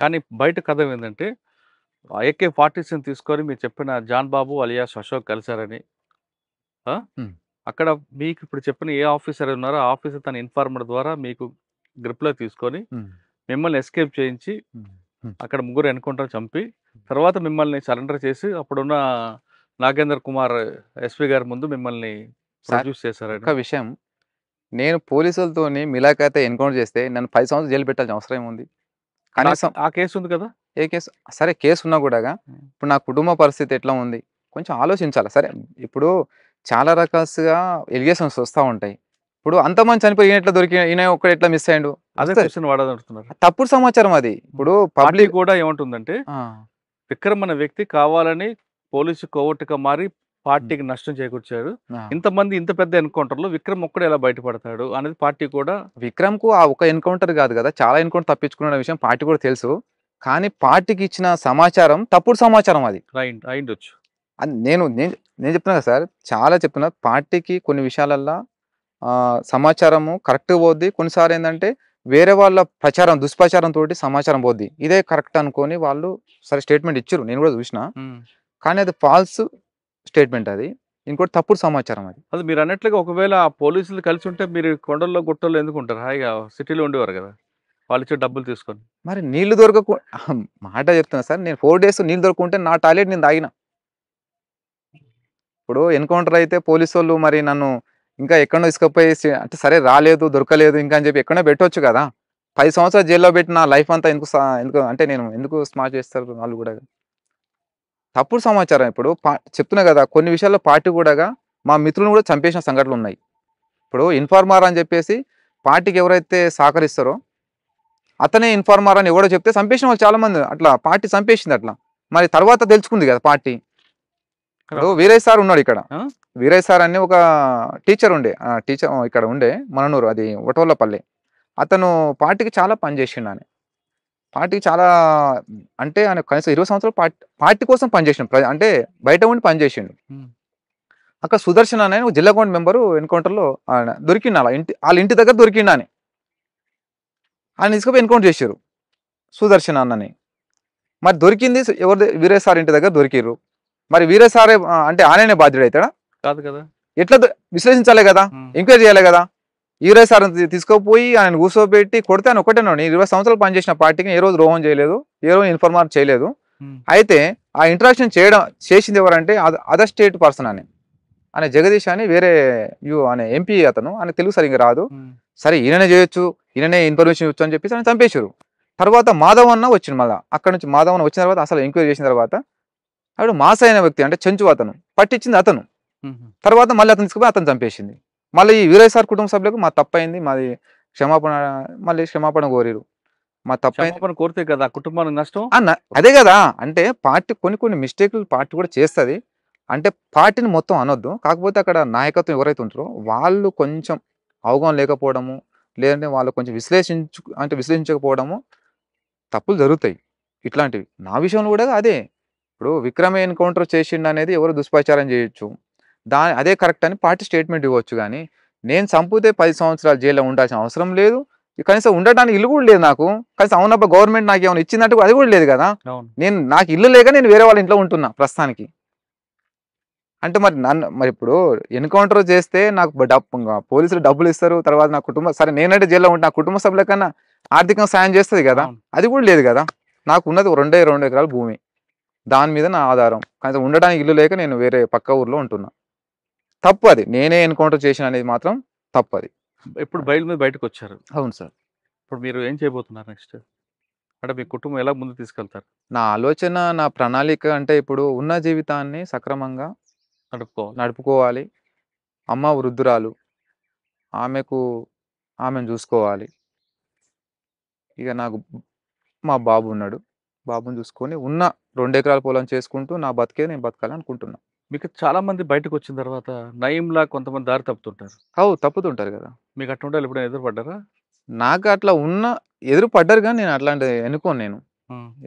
కానీ బయట కథ ఏంటంటే ఏకే పార్టీసన్ తీసుకొని మీరు చెప్పిన జాన్ బాబు అలియాస్ అశోక్ కలిశారని అక్కడ మీకు ఇప్పుడు చెప్పిన ఏ ఆఫీసర్ ఉన్నారో ఆఫీసర్ తన ఇన్ఫార్మర్ ద్వారా మీకు గ్రిప్లో తీసుకొని మిమ్మల్ని ఎస్కేప్ చేయించి అక్కడ ముగ్గురు ఎన్కౌంటర్ చంపి తర్వాత మిమ్మల్ని సరెండర్ చేసి అప్పుడున్న నాగేంద్ర కుమార్ ఎస్పీ గారి ముందు మిమ్మల్ని ప్రొడ్యూస్ చేశారు ఒక విషయం నేను పోలీసులతోని మిలాఖైతే ఎన్కౌంటర్ చేస్తే నన్ను పది సంవత్సరాలు జైలు పెట్టాల్సిన అవసరం ఏముంది కనీసం ఆ కేసు ఉంది కదా ఏ కేసు సరే కేసు ఉన్నా కూడా ఇప్పుడు నా కుటుంబ పరిస్థితి ఎట్లా ఉంది కొంచెం ఆలోచించాలి సరే ఇప్పుడు చాలా రకాలుగా ఎలిగేషన్స్ వస్తూ ఉంటాయి ఇప్పుడు అంతమంది చనిపోయి ఈయన ఎట్లా దొరికి ఈయన ఒక్కడ ఎట్లా మిస్ అయ్యాడు అదే తప్పుడు సమాచారం అది ఇప్పుడు పబ్లిక్ కూడా ఏమంటుందంటే విక్రమ్ అనే వ్యక్తి కావాలని పోలీసు కోవట్టుగా మారి పార్టీకి నష్టం చేకూర్చారు ఇంతమంది ఇంత పెద్ద ఎన్కౌంటర్ లో విక్రమ్ ఒక్కడే ఎలా బయటపడతాడు అనేది పార్టీ కూడా విక్రమ్ కు ఆ ఒక ఎన్కౌంటర్ కాదు కదా చాలా ఎన్కౌంటర్ తప్పించుకున్న విషయం పార్టీ కూడా తెలుసు కానీ పార్టీకి ఇచ్చిన సమాచారం తప్పుడు సమాచారం అది అయిండొచ్చు నేను నేను నేను చెప్తున్నా కదా సార్ చాలా చెప్తున్నా పార్టీకి కొన్ని విషయాలల్లో సమాచారము కరెక్ట్ పోద్ది కొన్నిసార్లు ఏంటంటే వేరే వాళ్ళ ప్రచారం దుష్ప్రచారం తోటి సమాచారం పోద్ది ఇదే కరెక్ట్ అనుకొని వాళ్ళు సరే స్టేట్మెంట్ ఇచ్చారు నేను కూడా చూసిన కానీ అది ఫాల్స్ స్టేట్మెంట్ అది ఇంకోటి తప్పుడు సమాచారం అది అది మీరు అన్నట్లుగా ఒకవేళ ఆ పోలీసులు కలిసి ఉంటే మీరు కొండల్లో గుట్టల్లో ఎందుకు ఉంటారు హాయిగా సిటీలో ఉండేవారు కదా వాళ్ళు డబ్బులు తీసుకొని మరి నీళ్లు దొరకకు మాట చెప్తున్నా సార్ నేను ఫోర్ డేస్ నీళ్ళు దొరకకుంటే నా టాయిలెట్ నేను తాగిన ఇప్పుడు ఎన్కౌంటర్ అయితే పోలీసు వాళ్ళు మరి నన్ను ఇంకా ఎక్కడో ఇసుకపోయి అంటే సరే రాలేదు దొరకలేదు ఇంకా అని చెప్పి ఎక్కడో పెట్టవచ్చు కదా పది సంవత్సరాలు జైల్లో పెట్టిన లైఫ్ అంతా ఎందుకు ఎందుకు అంటే నేను ఎందుకు స్మార్ట్ చేస్తారు వాళ్ళు కూడా తప్పుడు సమాచారం ఇప్పుడు చెప్తున్నా కదా కొన్ని విషయాల్లో పార్టీ కూడా మా మిత్రులను కూడా చంపేసిన సంఘటనలు ఉన్నాయి ఇప్పుడు ఇన్ఫార్మర్ అని చెప్పేసి పార్టీకి ఎవరైతే సహకరిస్తారో అతనే ఇన్ఫార్మర్ అని ఎవడో చెప్తే చంపేసిన వాళ్ళు చాలామంది అట్లా పార్టీ చంపేసింది అట్లా మరి తర్వాత తెలుసుకుంది కదా పార్టీ ఇప్పుడు వీరయ్య సార్ ఉన్నాడు ఇక్కడ వీరయ్య సార్ అని ఒక టీచర్ ఉండే టీచర్ ఇక్కడ ఉండే మననూరు అది ఒటోళ్ళపల్లి అతను పార్టీకి చాలా పనిచేసిండు అని పార్టీ చాలా అంటే ఆయన కనీసం ఇరవై సంవత్సరాలు పార్టీ పార్టీ కోసం పనిచేసిండు అంటే బయట ఉండి పనిచేసిండు అక్కడ సుదర్శన్ అనే జిల్లా గౌండ్ మెంబరు ఎన్కౌంటర్లో ఆయన దొరికిండు అలా ఇంటి వాళ్ళ ఇంటి దగ్గర దొరికిండు అని ఆయన తీసుకుపోయి ఎన్కౌంటర్ చేశారు సుదర్శన్ అన్నని మరి దొరికింది ఎవరి వీరేసార్ ఇంటి దగ్గర దొరికిరు మరి వీరేసారే అంటే ఆయననే బాధ్యుడు అవుతాడా కాదు కదా ఎట్లా విశ్లేషించాలి కదా ఎంక్వైరీ చేయాలి కదా ఈరోజు సార్ తీసుకుపోయి ఆయన కూర్చోబెట్టి కొడితే ఆయన ఒకటే ఇరవై సంవత్సరాలు పనిచేసిన పార్టీకి ఏ రోజు రోహం చేయలేదు ఏ రోజు ఇన్ఫర్మార్ చేయలేదు అయితే ఆ ఇంట్రాక్షన్ చేయడం చేసింది ఎవరంటే అదర్ స్టేట్ పర్సన్ అని ఆయన జగదీష్ అని వేరే యూ అనే ఎంపీ అతను ఆయన తెలుగు సరిగ్గా రాదు సరే ఈయననే చేయొచ్చు ఈయననే ఇన్ఫర్మేషన్ ఇవ్వచ్చు అని చెప్పేసి ఆయన చంపేశారు తర్వాత అన్న వచ్చింది మళ్ళీ అక్కడ నుంచి మాధవన్న వచ్చిన తర్వాత అసలు ఎంక్వైరీ చేసిన తర్వాత అప్పుడు మాస అయిన వ్యక్తి అంటే చెంచు అతను పట్టించింది అతను తర్వాత మళ్ళీ అతను తీసుకుపోయి అతను చంపేసింది మళ్ళీ వీరయ్య సార్ కుటుంబ సభ్యులకు మా తప్పైంది మాది క్షమాపణ మళ్ళీ క్షమాపణ కోరిరు మా తప్పైంది కోరితే కదా కుటుంబానికి నష్టం అదే కదా అంటే పార్టీ కొన్ని కొన్ని మిస్టేక్లు పార్టీ కూడా చేస్తుంది అంటే పార్టీని మొత్తం అనొద్దు కాకపోతే అక్కడ నాయకత్వం ఎవరైతే ఉంటారో వాళ్ళు కొంచెం అవగాహన లేకపోవడము లేదంటే వాళ్ళు కొంచెం విశ్లేషించు అంటే విశ్లేషించకపోవడము తప్పులు జరుగుతాయి ఇట్లాంటివి నా విషయంలో కూడా అదే ఇప్పుడు విక్రమ ఎన్కౌంటర్ చేసిండు అనేది ఎవరు దుష్ప్రచారం చేయొచ్చు దా అదే కరెక్ట్ అని పార్టీ స్టేట్మెంట్ ఇవ్వచ్చు కానీ నేను చంపితే పది సంవత్సరాలు జైల్లో ఉండాల్సిన అవసరం లేదు కనీసం ఉండటానికి ఇల్లు కూడా లేదు నాకు కనీసం అవునప్ప గవర్నమెంట్ నాకు ఏమైనా ఇచ్చిందంటే అది కూడా లేదు కదా నేను నాకు ఇల్లు లేక నేను వేరే వాళ్ళ ఇంట్లో ఉంటున్నా ప్రస్తుతానికి అంటే మరి నన్ను మరి ఇప్పుడు ఎన్కౌంటర్ చేస్తే నాకు డబ్బు పోలీసులు డబ్బులు ఇస్తారు తర్వాత నా కుటుంబ సరే నేనంటే జైల్లో ఉంటే నా కుటుంబ సభ్యుల కన్నా ఆర్థికంగా సాయం చేస్తుంది కదా అది కూడా లేదు కదా నాకు ఉన్నది రెండే రెండు ఎకరాల భూమి దాని మీద నా ఆధారం కనీసం ఉండడానికి ఇల్లు లేక నేను వేరే పక్క ఊర్లో ఉంటున్నా తప్పు అది నేనే ఎన్కౌంటర్ చేసిన అనేది మాత్రం తప్పు అది ఇప్పుడు బయలు మీద బయటకు వచ్చారు అవును సార్ ఇప్పుడు మీరు ఏం చేయబోతున్నారు నెక్స్ట్ అంటే మీ కుటుంబం ఎలా ముందు తీసుకెళ్తారు నా ఆలోచన నా ప్రణాళిక అంటే ఇప్పుడు ఉన్న జీవితాన్ని సక్రమంగా నడుపుకోవాలి నడుపుకోవాలి అమ్మ వృద్ధురాలు ఆమెకు ఆమెను చూసుకోవాలి ఇక నాకు మా బాబు ఉన్నాడు బాబుని చూసుకొని ఉన్న రెండు ఎకరాల పొలం చేసుకుంటూ నా బతికే నేను బతకాలి అనుకుంటున్నాను మీకు చాలా మంది బయటకు వచ్చిన తర్వాత నయంలా కొంతమంది దారి తప్పుతుంటారు అవు తప్పుతుంటారు కదా మీకు అట్లా ఉండాలి ఎప్పుడైనా ఎదురుపడ్డారా నాకు అట్లా ఉన్న ఎదురు పడ్డారు కానీ నేను అట్లాంటి ఎన్నుకోను నేను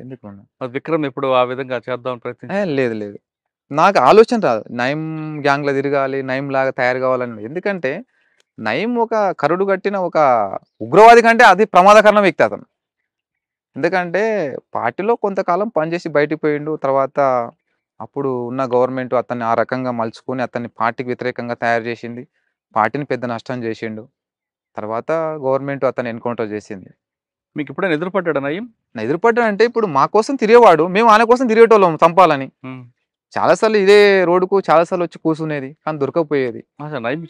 ఎన్నుకోను విక్రమ్ ఎప్పుడు ఆ విధంగా చేద్దాం ప్రయత్నం లేదు లేదు నాకు ఆలోచన రాదు నయం గ్యాంగ్లో తిరగాలి నయం లాగా తయారు కావాలని ఎందుకంటే నయం ఒక కరుడు కట్టిన ఒక ఉగ్రవాది కంటే అది ప్రమాదకరణ వ్యక్తి అతను ఎందుకంటే పార్టీలో కొంతకాలం పనిచేసి బయటికి పోయిండు తర్వాత అప్పుడు ఉన్న గవర్నమెంట్ అతన్ని ఆ రకంగా మలుచుకొని అతన్ని పార్టీకి వ్యతిరేకంగా తయారు చేసింది పార్టీని పెద్ద నష్టం చేసిండు తర్వాత గవర్నమెంట్ అతను ఎన్కౌంటర్ చేసింది మీకు ఇప్పుడు ఎదురుపడ్డాడు నయం ఎదురుపడ్డాడు అంటే ఇప్పుడు మా కోసం తిరిగేవాడు మేము ఆయన కోసం తిరిగేటోళ్ళం చంపాలని చాలాసార్లు ఇదే రోడ్డుకు చాలాసార్లు వచ్చి కూర్చునేది కానీ దొరకకపోయేది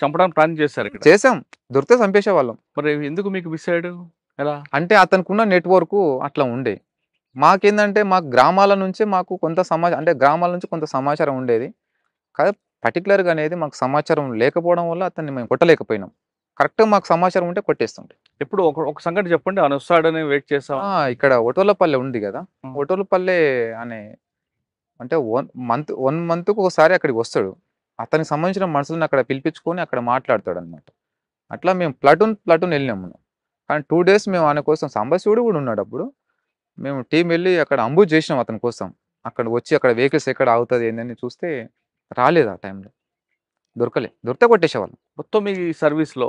చంపడానికి ప్లాన్ చేశారు చేసాం దొరికితే చంపేసేవాళ్ళం మరి ఎందుకు మీకు మిస్ అయ్యాడు ఎలా అంటే అతనికి ఉన్న నెట్వర్క్ అట్లా ఉండే మాకేందంటే మా గ్రామాల నుంచే మాకు కొంత సమాచారం అంటే గ్రామాల నుంచి కొంత సమాచారం ఉండేది కాదు పర్టికులర్గా అనేది మాకు సమాచారం లేకపోవడం వల్ల అతన్ని మేము కొట్టలేకపోయినాం కరెక్ట్గా మాకు సమాచారం ఉంటే కొట్టేస్తుండే ఇప్పుడు ఒక ఒక సంఘటన చెప్పండి అనుసాడని వెయిట్ చేస్తాం ఇక్కడ ఒటోలపల్లె ఉంది కదా ఒటోలపల్లె అనే అంటే వన్ మంత్ వన్ మంత్కి ఒకసారి అక్కడికి వస్తాడు అతనికి సంబంధించిన మనుషులను అక్కడ పిలిపించుకొని అక్కడ మాట్లాడతాడు అనమాట అట్లా మేము ప్లటూన్ ప్లటూన్ వెళ్ళినాము కానీ టూ డేస్ మేము ఆయన కోసం సంబశివుడు కూడా ఉన్నాడు అప్పుడు మేము టీం వెళ్ళి అక్కడ అంబూజ్ చేసినాం అతని కోసం అక్కడ వచ్చి అక్కడ వెహికల్స్ ఎక్కడ అవుతుంది ఏందని చూస్తే రాలేదు ఆ టైంలో దొరకలే దొరికితే కొట్టేసేవాళ్ళం మొత్తం మీ సర్వీస్లో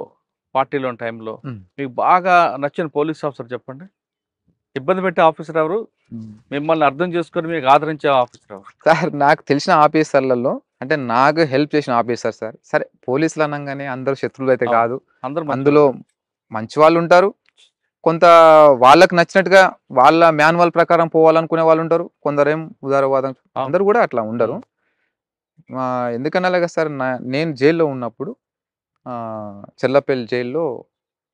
పార్టీలో టైంలో మీకు బాగా నచ్చిన పోలీస్ ఆఫీసర్ చెప్పండి ఇబ్బంది పెట్టే ఆఫీసర్ ఎవరు మిమ్మల్ని అర్థం చేసుకొని మీకు ఆదరించే ఆఫీసర్ ఎవరు సార్ నాకు తెలిసిన ఆఫీసర్లలో అంటే నాకు హెల్ప్ చేసిన ఆఫీసర్ సార్ సరే పోలీసులు అనగానే అందరూ శత్రువులు అయితే కాదు అందరూ అందులో మంచి వాళ్ళు ఉంటారు కొంత వాళ్ళకి నచ్చినట్టుగా వాళ్ళ మాన్యువల్ ప్రకారం పోవాలనుకునే వాళ్ళు ఉంటారు కొందరేం ఉదారవాదం అందరు కూడా అట్లా ఉండరు ఎందుకన్నా సార్ నేను జైల్లో ఉన్నప్పుడు చెల్లపల్లి జైల్లో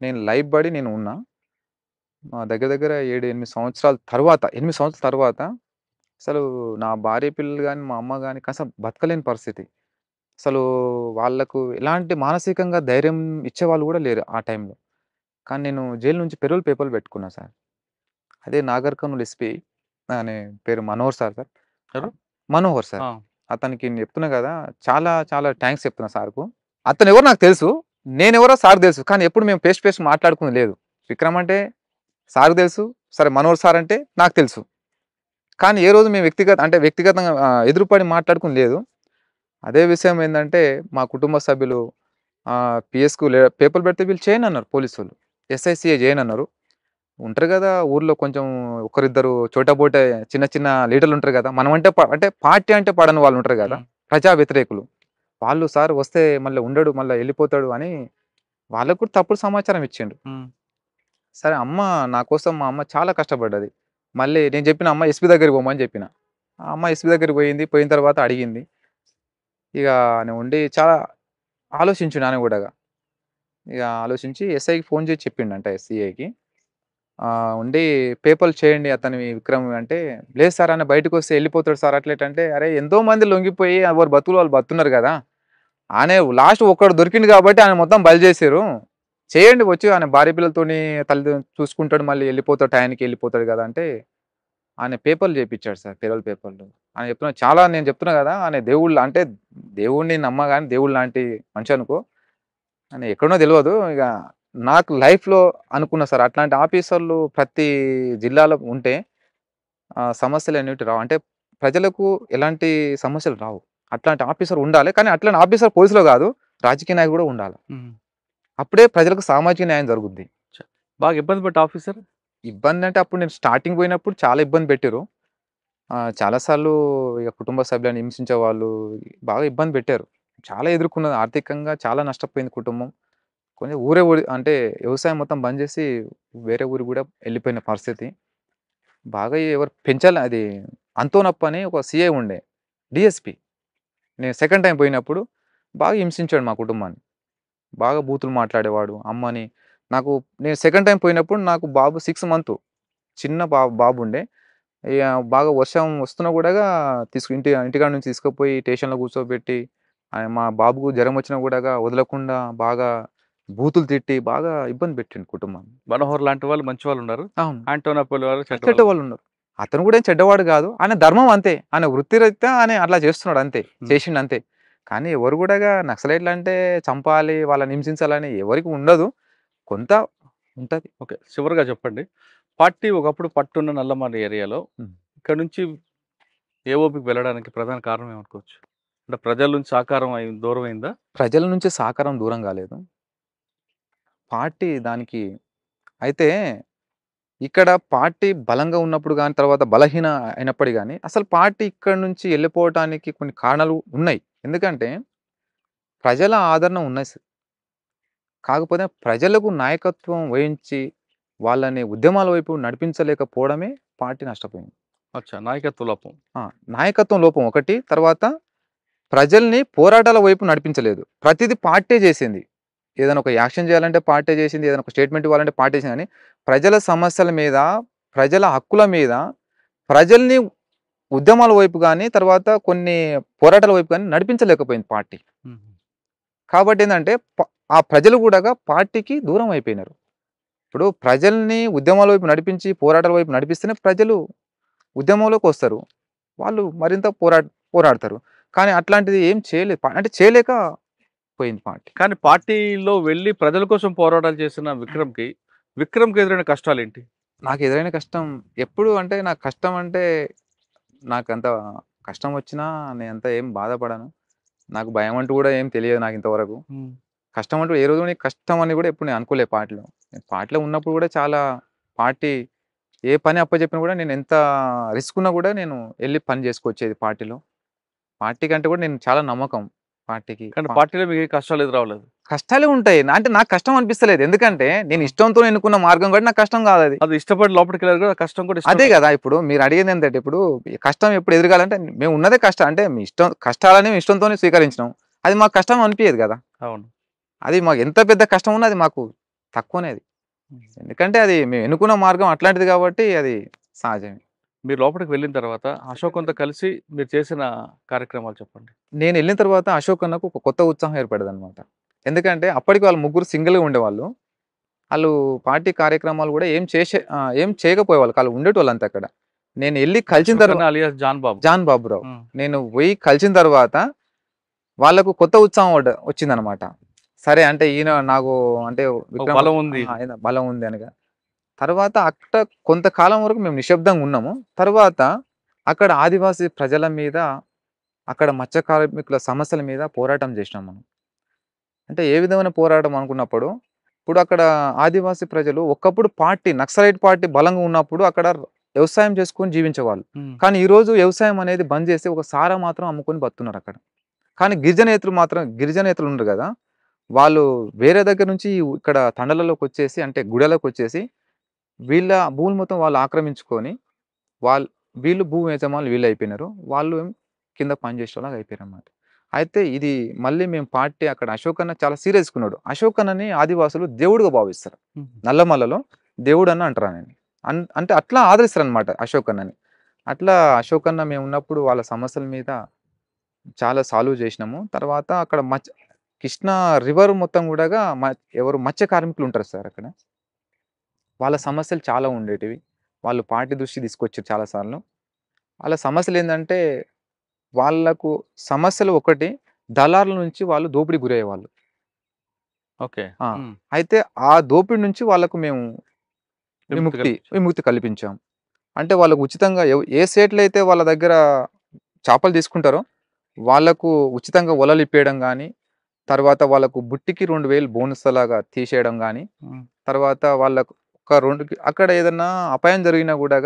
నేను లైఫ్ బడి నేను ఉన్నా మా దగ్గర దగ్గర ఏడు ఎనిమిది సంవత్సరాల తర్వాత ఎనిమిది సంవత్సరాల తర్వాత అసలు నా భార్య పిల్లలు కానీ మా అమ్మ కానీ కాస్త బతకలేని పరిస్థితి అసలు వాళ్లకు ఎలాంటి మానసికంగా ధైర్యం ఇచ్చేవాళ్ళు కూడా లేరు ఆ టైంలో కానీ నేను జైలు నుంచి పెరోల్ పేపర్లు పెట్టుకున్నా సార్ అదే నాగర్ ఎస్పీ అనే పేరు Manohar sir sir Manohar sir అతనికి నేను చెప్తున్నా కదా చాలా చాలా థ్యాంక్స్ చెప్తున్నా సార్కు అతను ఎవరు నాకు తెలుసు నేను ఎవరో సార్ తెలుసు కానీ ఎప్పుడు మేము పేస్ట్ పేస్ట్ మాట్లాడుకుని లేదు విక్రమ్ అంటే సార్ తెలుసు సరే మనోహర్ సార్ అంటే నాకు తెలుసు కానీ ఏ రోజు మేము వ్యక్తిగత అంటే వ్యక్తిగతంగా ఎదురుపడి మాట్లాడుకుని లేదు అదే విషయం ఏంటంటే మా కుటుంబ సభ్యులు పిఎస్కు పేపర్ పెడితే వీళ్ళు చేయను అన్నారు పోలీసు వాళ్ళు ఎస్ఐసిఏ అన్నారు ఉంటారు కదా ఊర్లో కొంచెం ఒకరిద్దరు చోటబోట చిన్న చిన్న లీడర్లు ఉంటారు కదా మనం అంటే అంటే పార్టీ అంటే పడని వాళ్ళు ఉంటారు కదా ప్రజా వ్యతిరేకులు వాళ్ళు సార్ వస్తే మళ్ళీ ఉండడు మళ్ళీ వెళ్ళిపోతాడు అని వాళ్ళకు కూడా తప్పుడు సమాచారం ఇచ్చిండు సరే అమ్మ నా కోసం మా అమ్మ చాలా కష్టపడ్డది మళ్ళీ నేను చెప్పిన అమ్మ ఎస్పీ దగ్గరికి పోమని చెప్పిన అమ్మ ఎస్పీ దగ్గరికి పోయింది పోయిన తర్వాత అడిగింది ఇక నేను ఉండి చాలా ఆలోచించు నాన్న కూడా ఇక ఆలోచించి ఎస్ఐకి ఫోన్ చేసి చెప్పిండంట ఎస్సీఐకి e ఉండి పేపర్లు చేయండి అతని విక్రమ్ అంటే లేదు సార్ ఆయన బయటకు వస్తే వెళ్ళిపోతాడు సార్ అట్లేటంటే అరే ఎంతో మంది లొంగిపోయి ఎవరు బతుకులు వాళ్ళు బతున్నారు కదా ఆయన లాస్ట్ ఒక్కడు దొరికింది కాబట్టి ఆయన మొత్తం బయలు చేశారు చేయండి వచ్చి ఆయన భార్య పిల్లలతోని తల్లి చూసుకుంటాడు మళ్ళీ వెళ్ళిపోతాడు టైంకి వెళ్ళిపోతాడు కదా అంటే ఆయన పేపర్లు చేయించాడు సార్ పిల్లల పేపర్లు ఆయన చెప్తున్నా చాలా నేను చెప్తున్నా కదా ఆయన దేవుళ్ళు అంటే దేవుడిని నమ్మగానే దేవుళ్ళు లాంటి మనిషి అనుకో అని ఎక్కడో తెలియదు ఇక నాకు లైఫ్లో అనుకున్న సార్ అట్లాంటి ఆఫీసర్లు ప్రతి జిల్లాలో ఉంటే సమస్యలు అనేవి రావు అంటే ప్రజలకు ఎలాంటి సమస్యలు రావు అట్లాంటి ఆఫీసర్ ఉండాలి కానీ అట్లాంటి ఆఫీసర్ పోలీసులో కాదు రాజకీయ నాయకులు కూడా ఉండాలి అప్పుడే ప్రజలకు సామాజిక న్యాయం జరుగుద్ది బాగా ఇబ్బంది పడ్డ ఆఫీసర్ ఇబ్బంది అంటే అప్పుడు నేను స్టార్టింగ్ పోయినప్పుడు చాలా ఇబ్బంది పెట్టారు చాలాసార్లు ఇక కుటుంబ సభ్యులను హింసించే వాళ్ళు బాగా ఇబ్బంది పెట్టారు చాలా ఎదుర్కొన్నది ఆర్థికంగా చాలా నష్టపోయింది కుటుంబం కొంచెం ఊరే ఊరి అంటే వ్యవసాయం మొత్తం బంద్ చేసి వేరే ఊరు కూడా వెళ్ళిపోయిన పరిస్థితి బాగా ఎవరు పెంచాలి అది అంతోనప్ప అని ఒక సీఐ ఉండే డిఎస్పి నేను సెకండ్ టైం పోయినప్పుడు బాగా హింసించాడు మా కుటుంబాన్ని బాగా బూతులు మాట్లాడేవాడు అమ్మని నాకు నేను సెకండ్ టైం పోయినప్పుడు నాకు బాబు సిక్స్ మంత్ చిన్న బాబు బాబు ఉండే బాగా వర్షం వస్తున్నా కూడా తీసుకు ఇంటి ఇంటికాడ నుంచి తీసుకుపోయి స్టేషన్లో కూర్చోబెట్టి ఆయన మా బాబుకు జ్వరం వచ్చినా కూడా వదలకుండా బాగా బూతులు తిట్టి బాగా ఇబ్బంది పెట్టిండు కుటుంబం మనోహర్ లాంటి వాళ్ళు మంచి వాళ్ళు ఉన్నారు ఆంటోనాపోలి వాళ్ళు చెడ్డ వాళ్ళు ఉన్నారు అతను కూడా చెడ్డవాడు కాదు ఆయన ధర్మం అంతే ఆయన వృత్తిరీత్యా ఆయన అట్లా చేస్తున్నాడు అంతే చేసిండు అంతే కానీ ఎవరు కూడా నక్సలైట్లు అంటే చంపాలి వాళ్ళని హింసించాలని ఎవరికి ఉండదు కొంత ఉంటుంది ఓకే చివరిగా చెప్పండి పార్టీ ఒకప్పుడు పట్టున్న నల్లమారి ఏరియాలో ఇక్కడ నుంచి ఏఓపికి వెళ్ళడానికి ప్రధాన కారణం ఏమనుకోవచ్చు అంటే ప్రజల నుంచి సహకారం అయి దూరం అయిందా ప్రజల నుంచి సహకారం దూరం కాలేదు పార్టీ దానికి అయితే ఇక్కడ పార్టీ బలంగా ఉన్నప్పుడు కానీ తర్వాత బలహీన అయినప్పటి కానీ అసలు పార్టీ ఇక్కడ నుంచి వెళ్ళిపోవటానికి కొన్ని కారణాలు ఉన్నాయి ఎందుకంటే ప్రజల ఆదరణ ఉన్నాయి సార్ కాకపోతే ప్రజలకు నాయకత్వం వహించి వాళ్ళని ఉద్యమాల వైపు నడిపించలేకపోవడమే పార్టీ నష్టపోయింది అచ్చా నాయకత్వ లోపం నాయకత్వం లోపం ఒకటి తర్వాత ప్రజల్ని పోరాటాల వైపు నడిపించలేదు ప్రతిదీ పార్టీ చేసింది ఏదైనా ఒక యాక్షన్ చేయాలంటే పార్టీ చేసింది ఏదైనా ఒక స్టేట్మెంట్ ఇవ్వాలంటే పార్టీ చేసింది కానీ ప్రజల సమస్యల మీద ప్రజల హక్కుల మీద ప్రజల్ని ఉద్యమాల వైపు కానీ తర్వాత కొన్ని పోరాటాల వైపు కానీ నడిపించలేకపోయింది పార్టీ కాబట్టి ఏంటంటే ఆ ప్రజలు కూడా పార్టీకి దూరం అయిపోయినారు ఇప్పుడు ప్రజల్ని ఉద్యమాల వైపు నడిపించి పోరాటాల వైపు నడిపిస్తేనే ప్రజలు ఉద్యమంలోకి వస్తారు వాళ్ళు మరింత పోరా పోరాడతారు కానీ అట్లాంటిది ఏం చేయలేదు అంటే చేయలేక పోయింది పార్టీ కానీ పార్టీలో వెళ్ళి ప్రజల కోసం పోరాటాలు చేసిన విక్రమ్కి విక్రమ్కి ఎదురైన కష్టాలు ఏంటి నాకు ఎదురైన కష్టం ఎప్పుడు అంటే నాకు కష్టం అంటే నాకు అంత కష్టం వచ్చినా నేను అంత ఏం బాధపడను నాకు భయం అంటూ కూడా ఏం తెలియదు నాకు ఇంతవరకు కష్టం అంటూ ఏ రోజు కష్టం అని కూడా ఎప్పుడు నేను అనుకోలే పార్టీలో పార్టీలో ఉన్నప్పుడు కూడా చాలా పార్టీ ఏ పని అప్పచెప్పినా కూడా నేను ఎంత రిస్క్ ఉన్నా కూడా నేను వెళ్ళి పని చేసుకొచ్చేది పార్టీలో పార్టీ కంటే కూడా నేను చాలా నమ్మకం పార్టీకి పార్టీలో మీకు కష్టాలు ఎదురు రావలేదు కష్టాలు ఉంటాయి అంటే నాకు కష్టం అనిపిస్తలేదు ఎందుకంటే నేను ఇష్టంతో ఎన్నుకున్న మార్గం కూడా నాకు కష్టం కాదు అది అది ఇష్టపడి లోపలికి వెళ్ళారు కూడా కష్టం కూడా అదే కదా ఇప్పుడు మీరు అడిగేది ఏంటంటే ఇప్పుడు కష్టం ఎప్పుడు ఎదురుగాలంటే మేము ఉన్నదే కష్టం అంటే మీ ఇష్టం కష్టాలని ఇష్టంతోనే స్వీకరించినాం అది మాకు కష్టం అనిపించదు కదా అవును అది మాకు ఎంత పెద్ద కష్టం ఉన్నా అది మాకు తక్కువనేది ఎందుకంటే అది మేము ఎన్నుకున్న మార్గం అట్లాంటిది కాబట్టి అది సహజమే మీరు లోపలికి వెళ్ళిన తర్వాత అశోక్ అంతా కలిసి మీరు చేసిన కార్యక్రమాలు చెప్పండి నేను వెళ్ళిన తర్వాత అశోక్ అన్నకు ఒక కొత్త ఉత్సాహం ఏర్పడదు అనమాట ఎందుకంటే అప్పటికి వాళ్ళు ముగ్గురు సింగిల్గా ఉండేవాళ్ళు వాళ్ళు పార్టీ కార్యక్రమాలు కూడా ఏం చేసే ఏం చేయకపోయేవాళ్ళు వాళ్ళు ఉండేటోళ్ళు అంతా అక్కడ నేను వెళ్ళి కలిసిన తర్వాత alias John Babu John Baburao నేను పోయి కలిసిన తర్వాత వాళ్ళకు కొత్త ఉత్సాహం వచ్చిందనమాట సరే అంటే ఈయన నాకు అంటే బలం ఉంది బలం ఉంది అనగా తర్వాత అక్కడ కొంతకాలం వరకు మేము నిశ్శబ్దంగా ఉన్నాము తర్వాత అక్కడ ఆదివాసీ ప్రజల మీద అక్కడ మత్స్య కార్మికుల సమస్యల మీద పోరాటం చేసినాం మనం అంటే ఏ విధమైన పోరాటం అనుకున్నప్పుడు ఇప్పుడు అక్కడ ఆదివాసీ ప్రజలు ఒకప్పుడు పార్టీ నక్సలైట్ పార్టీ బలంగా ఉన్నప్పుడు అక్కడ వ్యవసాయం చేసుకొని జీవించేవాళ్ళు కానీ ఈరోజు వ్యవసాయం అనేది బంద్ చేసి ఒక సారా మాత్రం అమ్ముకొని బతున్నారు అక్కడ కానీ గిరిజనేతలు మాత్రం గిరిజనేతలు ఉండరు కదా వాళ్ళు వేరే దగ్గర నుంచి ఇక్కడ తండలలోకి వచ్చేసి అంటే గుడలోకి వచ్చేసి వీళ్ళ భూమి మొత్తం వాళ్ళు ఆక్రమించుకొని వాళ్ళు వీళ్ళు భూ యజమానులు వీళ్ళు అయిపోయినారు వాళ్ళు కింద పనిచేసేలాగా అయిపోయారు అన్నమాట అయితే ఇది మళ్ళీ మేము పార్టీ అక్కడ అశోకన్న చాలా సీరియస్ కున్నాడు అశోకన్నని ఆదివాసులు దేవుడుగా భావిస్తారు నల్లమల్లలో దేవుడు అని అంటారు నేను అంటే అట్లా ఆదరిస్తారు అనమాట అశోకన్నని అట్లా అశోకన్న మేము ఉన్నప్పుడు వాళ్ళ సమస్యల మీద చాలా సాల్వ్ చేసినాము తర్వాత అక్కడ మచ్ కృష్ణా రివర్ మొత్తం కూడా ఎవరు మత్స్య కార్మికులు ఉంటారు సార్ అక్కడ వాళ్ళ సమస్యలు చాలా ఉండేటివి వాళ్ళు పార్టీ దృష్టి తీసుకొచ్చారు చాలాసార్లు వాళ్ళ సమస్యలు ఏంటంటే వాళ్ళకు సమస్యలు ఒకటి దళారుల నుంచి వాళ్ళు దోపిడీ గురయ్యేవాళ్ళు ఓకే అయితే ఆ దోపిడీ నుంచి వాళ్ళకు మేము విముక్తి విముక్తి కల్పించాం అంటే వాళ్ళకు ఉచితంగా ఏ సేట్లు అయితే వాళ్ళ దగ్గర చేపలు తీసుకుంటారో వాళ్ళకు ఉచితంగా వలలు ఇప్పేయడం కానీ తర్వాత వాళ్ళకు బుట్టికి రెండు వేలు బోనస్ లాగా తీసేయడం కానీ తర్వాత వాళ్ళకు ఒక్క రెండు అక్కడ ఏదన్నా అపాయం జరిగినా కూడా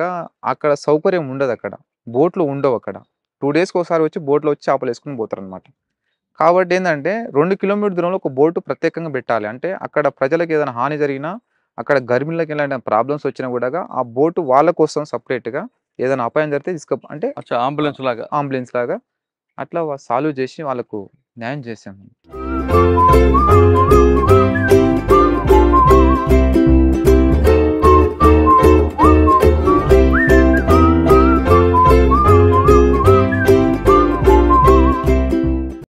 అక్కడ సౌకర్యం ఉండదు అక్కడ బోట్లు ఉండవు అక్కడ టూ డేస్కి ఒకసారి వచ్చి బోట్లో వచ్చి చేపలు వేసుకుని పోతారు అనమాట కాబట్టి ఏంటంటే రెండు కిలోమీటర్ దూరంలో ఒక బోటు ప్రత్యేకంగా పెట్టాలి అంటే అక్కడ ప్రజలకు ఏదైనా హాని జరిగినా అక్కడ గర్భిణులకు ఇలాంటి ప్రాబ్లమ్స్ వచ్చినా కూడా ఆ బోటు వాళ్ళ కోసం సపరేట్గా ఏదైనా అపాయం జరిగితే తీసుకు అంటే అంబులెన్స్ లాగా అంబులెన్స్ లాగా అట్లా సాల్వ్ చేసి వాళ్ళకు న్యాయం చేసాము